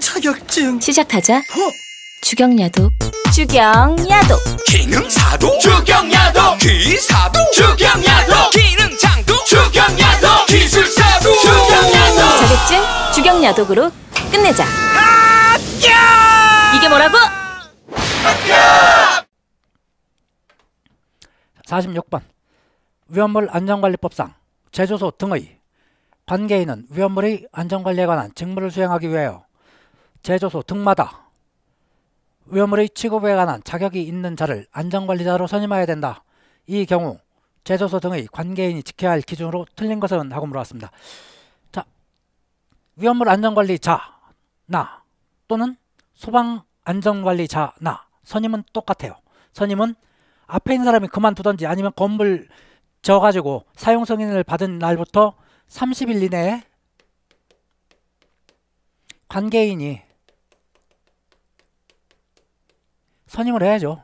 자격증 시작하자 어? 주경야도 주경야도 기능사도 주경야도 기사도 주경야도 기능장도 주경야도 기술사도 주경야도 자격증 주경야독으로 끝내자 이게 뭐라고? 46번 위험물 안전관리법상 제조소 등의 관계인은 위험물의 안전관리에 관한 직무를 수행하기 위하여 제조소 등마다 위험물의 취급에 관한 자격이 있는 자를 안전관리자로 선임해야 된다. 이 경우 제조소 등의 관계인이 지켜야 할 기준으로 틀린 것은 하고 물어봤습니다. 자, 위험물 안전관리자나 또는 소방 안전관리자나 선임은 똑같아요. 선임은 앞에 있는 사람이 그만두던지 아니면 건물 져가지고 사용 승인을 받은 날부터 30일 이내에 관계인이 선임을 해야죠.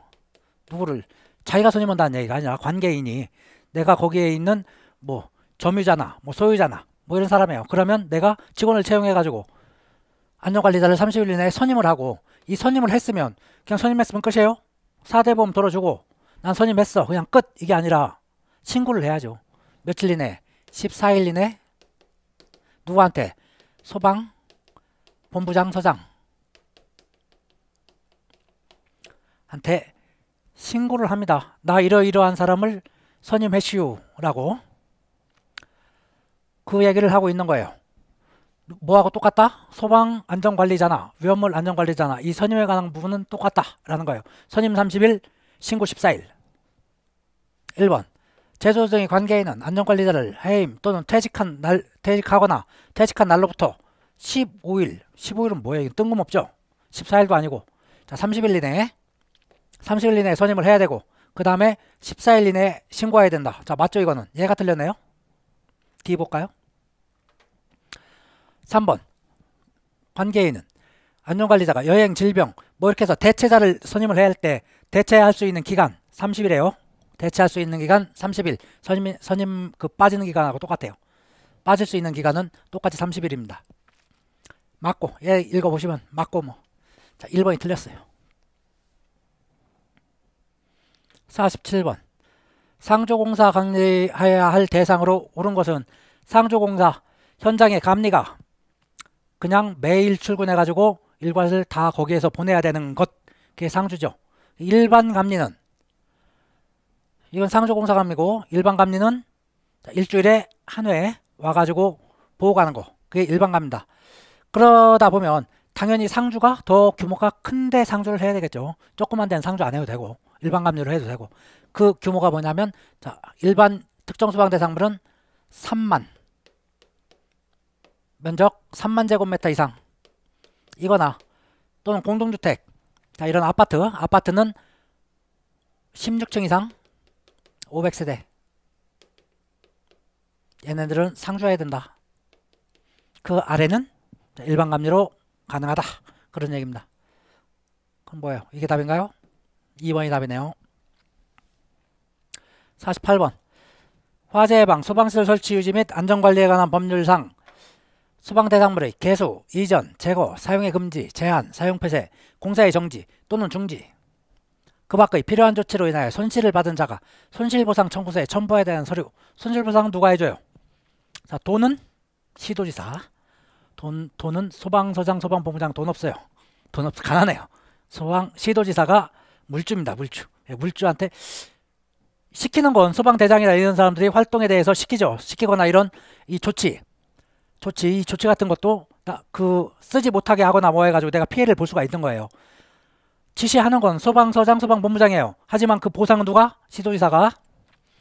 누구를 자기가 선임한다는 얘기가 아니라 관계인이 내가 거기에 있는 뭐 점유자나 뭐 소유자나 뭐 이런 사람이에요. 그러면 내가 직원을 채용해 가지고 안전관리자를 30일 이내에 선임을 하고 이 선임을 했으면 그냥 선임했으면 끝이에요. 4대보험돌어주고난 선임했어. 그냥 끝 이게 아니라 신고를 해야죠. 며칠 이내 14일 이내 누구한테 소방 본부장 서장 한테 신고를 합니다. 나 이러이러한 사람을 선임해시오라고 그 얘기를 하고 있는 거예요. 뭐하고 똑같다? 소방 안전관리잖아. 위험물 안전관리잖아. 이 선임에 관한 부분은 똑같다라는 거예요. 선임 30일, 신고 14일. 1번. 제소 정의 관계인은 안전관리자를 해임 또는 퇴직한 날, 퇴직하거나 퇴직한 날로부터 15일, 15일은 뭐예요? 뜬금없죠? 14일도 아니고. 자, 30일 이내에 30일 이내에 선임을 해야 되고 그 다음에 14일 이내에 신고해야 된다. 자 맞죠 이거는? 얘가 틀렸네요. 뒤 볼까요? 3번 관계인은 안전관리자가 여행, 질병 뭐 이렇게 해서 대체자를 선임을 해야 할 때 대체할 수 있는 기간 30일이에요. 대체할 수 있는 기간 30일 선임, 선임 그 빠지는 기간하고 똑같아요. 빠질 수 있는 기간은 똑같이 30일입니다. 맞고 얘 예, 읽어보시면 맞고 뭐자 1번이 틀렸어요. 47번 상조공사 강리해야 할 대상으로 옳은 것은 상조공사 현장의 감리가 그냥 매일 출근해 가지고 일과를 다 거기에서 보내야 되는 것 그게 상주죠. 일반 감리는 이건 상조공사 감리고 일반 감리는 일주일에 한 회 와가지고 보고 가는 거 그게 일반 감리다. 그러다 보면 당연히 상주가 더 규모가 큰데 상주를 해야 되겠죠. 조그만 데는 상주 안 해도 되고 일반 감료로 해도 되고 그 규모가 뭐냐면 자 일반 특정 소방 대상물은 3만 면적 3만 제곱미터 이상 이거나 또는 공동주택 자 이런 아파트 아파트는 16층 이상 500세대 얘네들은 상주해야 된다 그 아래는 일반 감리로 가능하다 그런 얘기입니다 그럼 뭐예요 이게 답인가요? 2번이 답이네요. 48번 화재 예방 소방시설 설치 유지 및 안전관리에 관한 법률상 소방 대상물의 개수, 이전, 제거, 사용의 금지, 제한, 사용 폐쇄, 공사의 정지 또는 중지 그 밖의 필요한 조치로 인하여 손실을 받은 자가 손실보상 청구서에 첨부해야 되는 서류 손실보상은 누가 해줘요? 자 돈은 시도지사 돈, 돈은 소방서장, 소방본부장 돈 없어요 돈 없어 가난해요 소방 시도지사가 물주입니다. 물주. 예, 물주한테 시키는 건 소방대장이나 이런 사람들이 활동에 대해서 시키죠. 시키거나 이런 이 조치, 조치, 이 조치 같은 것도 그 쓰지 못하게 하거나 뭐 해가지고 내가 피해를 볼 수가 있는 거예요. 지시하는 건 소방서장, 소방본부장이에요. 하지만 그 보상은 누가? 시도지사가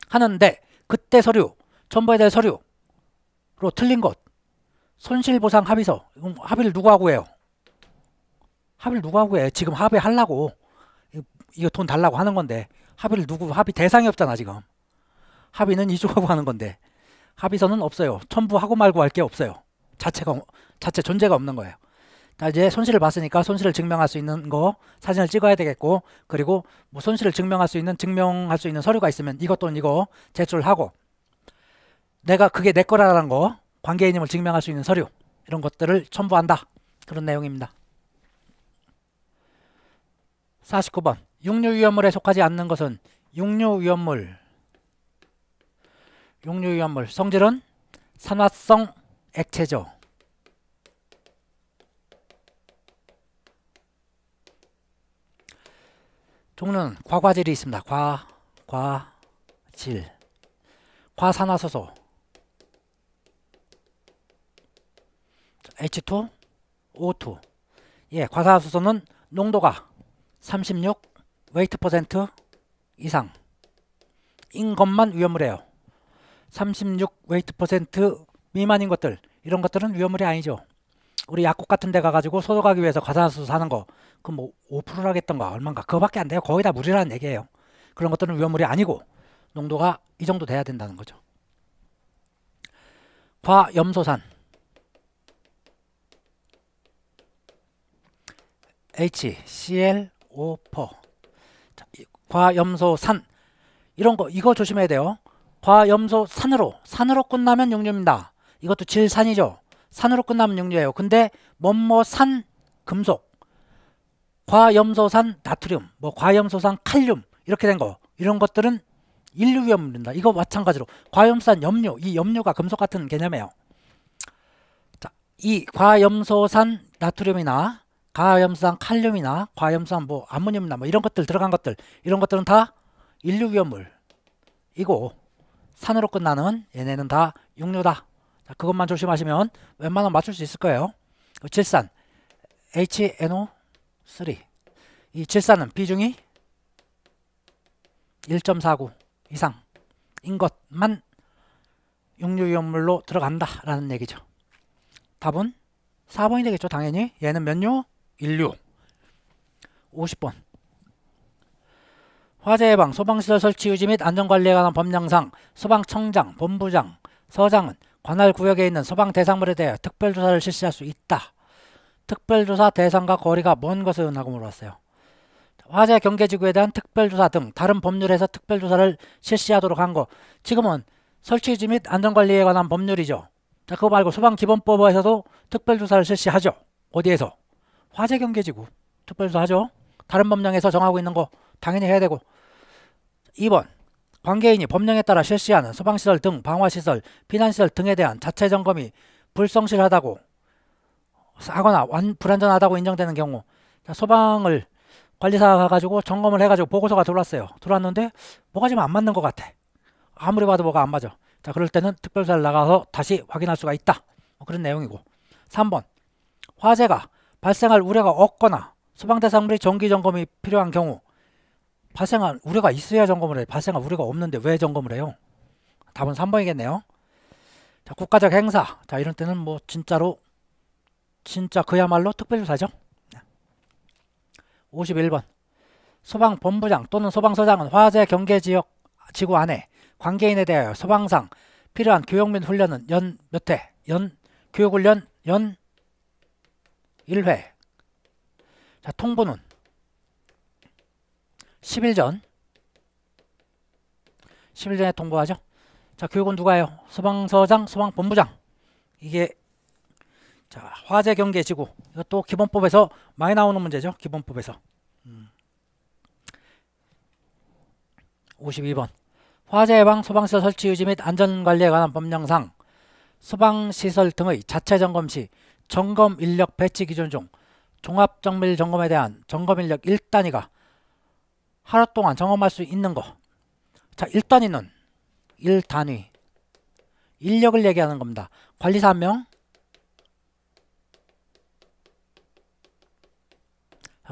하는데 그때 서류, 전부에 대한 서류로 틀린 것. 손실보상 합의서, 음, 합의를 누구 하고 해요? 합의를 누구 하고 해? 지금 합의하려고. 이거 돈 달라고 하는 건데 합의를 누구 합의 대상이 없잖아 지금 합의는 이쪽하고 하는 건데 합의서는 없어요 첨부하고 말고 할 게 없어요 자체가 자체 존재가 없는 거예요 자 이제 손실을 봤으니까 손실을 증명할 수 있는 거 사진을 찍어야 되겠고 그리고 뭐 손실을 증명할 수 있는 증명할 수 있는 서류가 있으면 이것 또는 이거 제출하고 내가 그게 내 거라는 거 관계인임을 증명할 수 있는 서류 이런 것들을 첨부한다 그런 내용입니다 49번 육류위험물에 속하지 않는 것은 육류위험물 육류위험물 성질은 산화성 액체죠. 종류는 과과질이 있습니다. 과, 과, 질. 과산화소소. H2, O2. 예, 과산화소소는 농도가 36 웨이트 퍼센트 이상 인 것만 위험물이에요36 웨이트 퍼센트 미만인 것들 이런 것들은 위험물이 아니죠. 우리 약국 같은 데 가가지고 소독하기 위해서 과산수 화 사는 거 그 뭐 5%라겠던가 얼마인가 그거밖에 안 돼요. 거의 다 물이라는 얘기예요. 그런 것들은 위험물이 아니고 농도가 이 정도 돼야 된다는 거죠. 과염소산 HCl5% 과염소산 이런 거 이거 조심해야 돼요. 과염소산으로 산으로 끝나면 용류입니다 이것도 질산이죠. 산으로 끝나면 용류예요 근데 뭐뭐산 금속 과염소산 나트륨 뭐 과염소산 칼륨 이렇게 된 거 이런 것들은 인류 위험입니다. 이거 마찬가지로 과염산 염료 이 염료가 금속 같은 개념이에요. 자, 이 과염소산 나트륨이나 가염산 칼륨이나 과염산 뭐 아모늄이나 뭐 이런 것들 들어간 것들 이런 것들은 다 인류 위험물이고 산으로 끝나는 얘네는 다 육류다. 자, 그것만 조심하시면 웬만하면 맞출 수 있을 거예요. 질산 그 HNO3 이 질산은 비중이 1.49 이상인 것만 육류 위험물로 들어간다라는 얘기죠. 답은 4번이 되겠죠. 당연히 얘는 몇류? 인류 50번 화재 예방, 소방시설 설치 유지 및 안전관리에 관한 법령상 소방청장, 본부장, 서장은 관할 구역에 있는 소방 대상물에 대해 특별조사를 실시할 수 있다. 특별조사 대상과 거리가 먼 것을 은하고 물었어요. 화재 경계지구에 대한 특별조사 등 다른 법률에서 특별조사를 실시하도록 한 거. 지금은 설치 유지 및 안전관리에 관한 법률이죠. 자, 그거 말고 소방기본법에서도 특별조사를 실시하죠. 어디에서? 화재 경계지구 특별수 하죠. 다른 법령에서 정하고 있는 거 당연히 해야 되고 2번 관계인이 법령에 따라 실시하는 소방시설 등 방화시설, 피난시설 등에 대한 자체 점검이 불성실하다고 하거나 완, 불안전하다고 인정되는 경우 소방을 관리사가 가지고 점검을 해가지고 보고서가 들어왔어요. 들어왔는데 뭐가 좀 안 맞는 것 같아. 아무리 봐도 뭐가 안 맞아. 자 그럴 때는 특별사를 나가서 다시 확인할 수가 있다. 뭐 그런 내용이고 3번 화재가 발생할 우려가 없거나 소방 대상물의 정기 점검이 필요한 경우 발생한 우려가 있어야 점검을 해. 요 발생한 우려가 없는데 왜 점검을 해요? 답은 3번이겠네요. 자, 국가적 행사. 자, 이런 때는 뭐 진짜로 진짜 그야말로 특별조사죠. 51번. 소방본부장 또는 소방서장은 화재 경계 지역 지구 안에 관계인에 대하여 소방상 필요한 교육 및 훈련은 연 몇 회, 연 교육훈련, 연 1회 자 통보는 10일 전 10일 전에 통보하죠. 자 교육은 누가 해요? 소방서장, 소방본부장 이게 자 화재 경계 지구 이것도 기본법에서 많이 나오는 문제죠. 기본법에서 음. 52번 화재 예방 소방시설 설치 유지 및 안전관리에 관한 법령상 소방시설 등의 자체 점검 시 점검 인력 배치 기준 중 종합 정밀 점검에 대한 점검 인력 1단위가 하루 동안 점검할 수 있는 거. 자, 1단위는 1단위 인력을 얘기하는 겁니다. 관리사 1명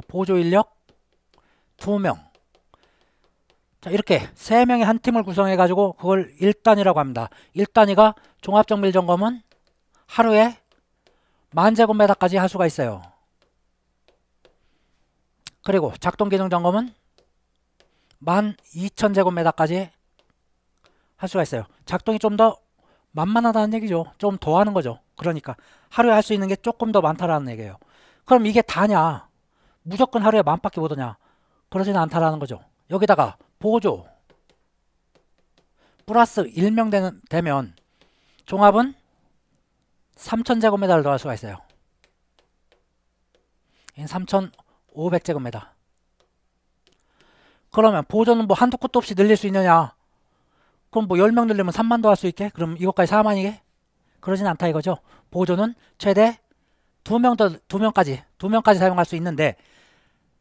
보조 인력 2명 자, 이렇게 3명의한 팀을 구성해 가지고 그걸 1단위라고 합니다. 1단위가 종합 정밀 점검은 하루에 만제곱미터까지 할수가 있어요. 그리고 작동기능 점검은 만 2천제곱미터까지 할수가 있어요. 작동이 좀 더 만만하다는 얘기죠. 좀 더 하는 거죠. 그러니까 하루에 할 수 있는 게 조금 더 많다라는 얘기예요. 그럼 이게 다냐? 무조건 하루에 만밖에 못하냐? 그러지는 않다라는 거죠. 여기다가 보조 플러스 1명 되는, 되면 종합은 3,000제곱미터를 더할 수가 있어요. 3,500제곱미터. 그러면 보존은 뭐 한두 컷도 없이 늘릴 수 있느냐? 그럼 뭐 10명 늘리면 3만 더 할 수 있게? 그럼 이것까지 4만이게? 그러진 않다 이거죠. 보존은 최대 2명 더, 2명까지, 2명까지 사용할 수 있는데,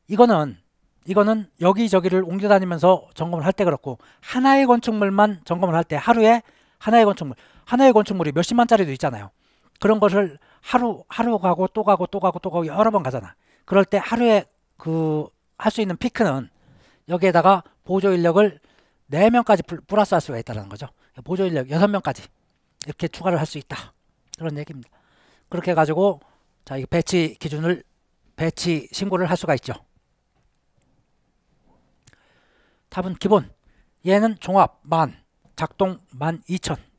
이거는, 이거는 여기저기를 옮겨 다니면서 점검을 할 때 그렇고, 하나의 건축물만 점검을 할 때 하루에 하나의 건축물, 하나의 건축물이 몇십만짜리도 있잖아요. 그런 것을 하루 하루 가고 또 가고 또 가고 또 가고 여러 번 가잖아. 그럴 때 하루에 그 할 수 있는 피크는 여기에다가 보조 인력을 4명까지 플러스 할 수가 있다는 거죠. 보조 인력 6명까지 이렇게 추가를 할 수 있다. 그런 얘기입니다. 그렇게 해가지고 자, 이 배치 기준을 배치 신고를 할 수가 있죠. 답은 기본. 얘는 종합 만, 작동 만 2천.